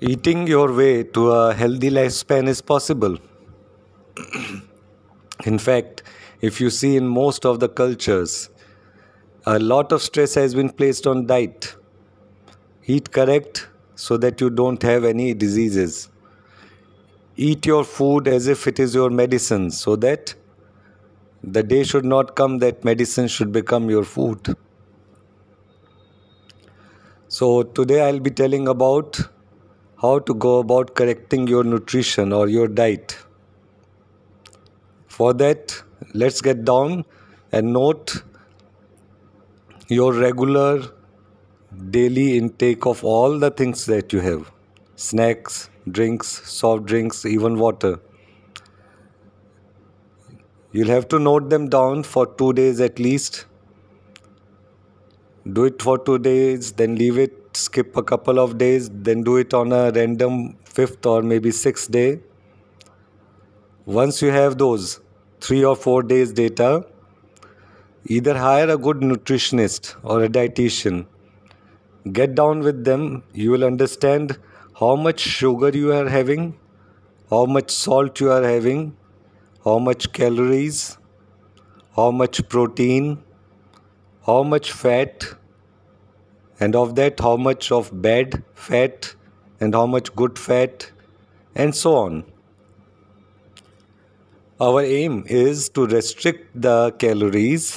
Eating your way to a healthy lifespan is possible. in fact, if you see in most of the cultures, a lot of stress has been placed on diet. Eat correct so that you don't have any diseases. Eat your food as if it is your medicine so that the day should not come that medicine should become your food. So, today I'll be telling about how to go about correcting your nutrition or your diet. For that, let's get down and note your regular daily intake of all the things that you have snacks, drinks, soft drinks, even water. You'll have to note them down for two days at least. Do it for two days, then leave it skip a couple of days, then do it on a random fifth or maybe sixth day. Once you have those three or four days data, either hire a good nutritionist or a dietitian. Get down with them, you will understand how much sugar you are having, how much salt you are having, how much calories, how much protein, how much fat and of that how much of bad fat and how much good fat and so on our aim is to restrict the calories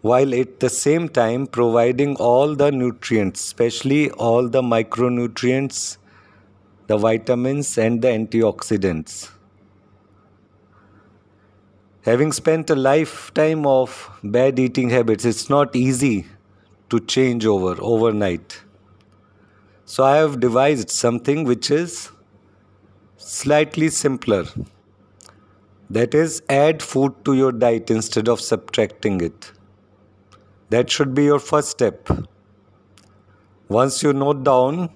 while at the same time providing all the nutrients, especially all the micronutrients, the vitamins, and the antioxidants. Having spent a lifetime of bad eating habits, it's not easy to change over overnight. So I have devised something which is slightly simpler. That is, add food to your diet instead of subtracting it. That should be your first step. Once you note down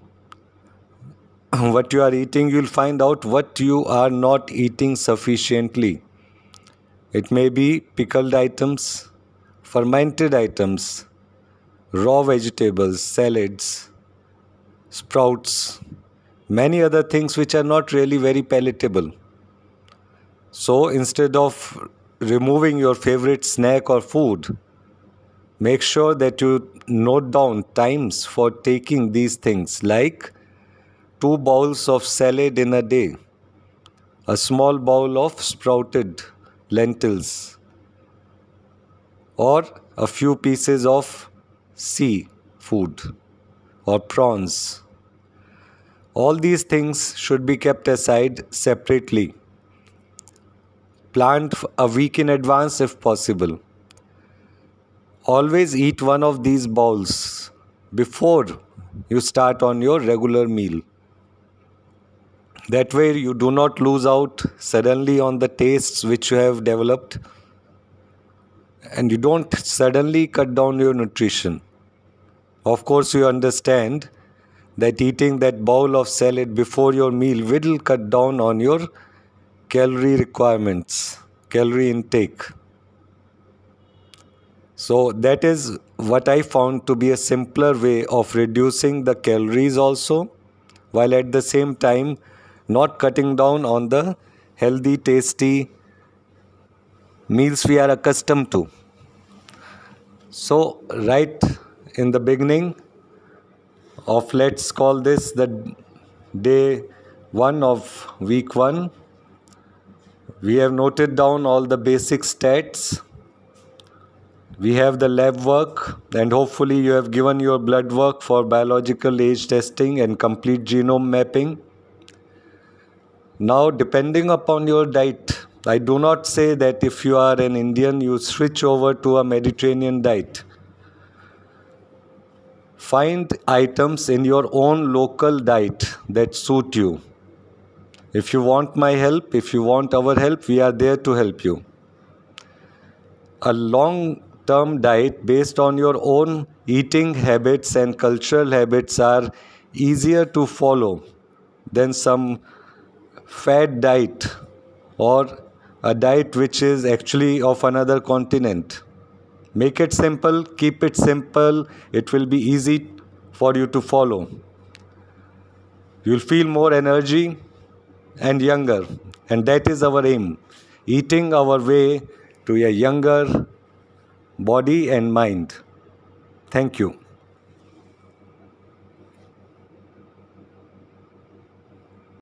what you are eating, you'll find out what you are not eating sufficiently. It may be pickled items, fermented items, raw vegetables, salads, sprouts, many other things which are not really very palatable. So instead of removing your favorite snack or food, make sure that you note down times for taking these things like two bowls of salad in a day, a small bowl of sprouted lentils, or a few pieces of sea food or prawns. All these things should be kept aside separately. Plant a week in advance if possible. Always eat one of these bowls before you start on your regular meal. That way, you do not lose out suddenly on the tastes which you have developed and you don't suddenly cut down your nutrition. Of course, you understand that eating that bowl of salad before your meal will cut down on your calorie requirements, calorie intake. So, that is what I found to be a simpler way of reducing the calories also, while at the same time not cutting down on the healthy, tasty meals we are accustomed to. So, right in the beginning of let's call this the day 1 of week 1 we have noted down all the basic stats we have the lab work and hopefully you have given your blood work for biological age testing and complete genome mapping now depending upon your diet i do not say that if you are an indian you switch over to a mediterranean diet Find items in your own local diet that suit you. If you want my help, if you want our help, we are there to help you. A long term diet based on your own eating habits and cultural habits are easier to follow than some fad diet or a diet which is actually of another continent. Make it simple, keep it simple, it will be easy for you to follow. You'll feel more energy and younger, and that is our aim eating our way to a younger body and mind. Thank you.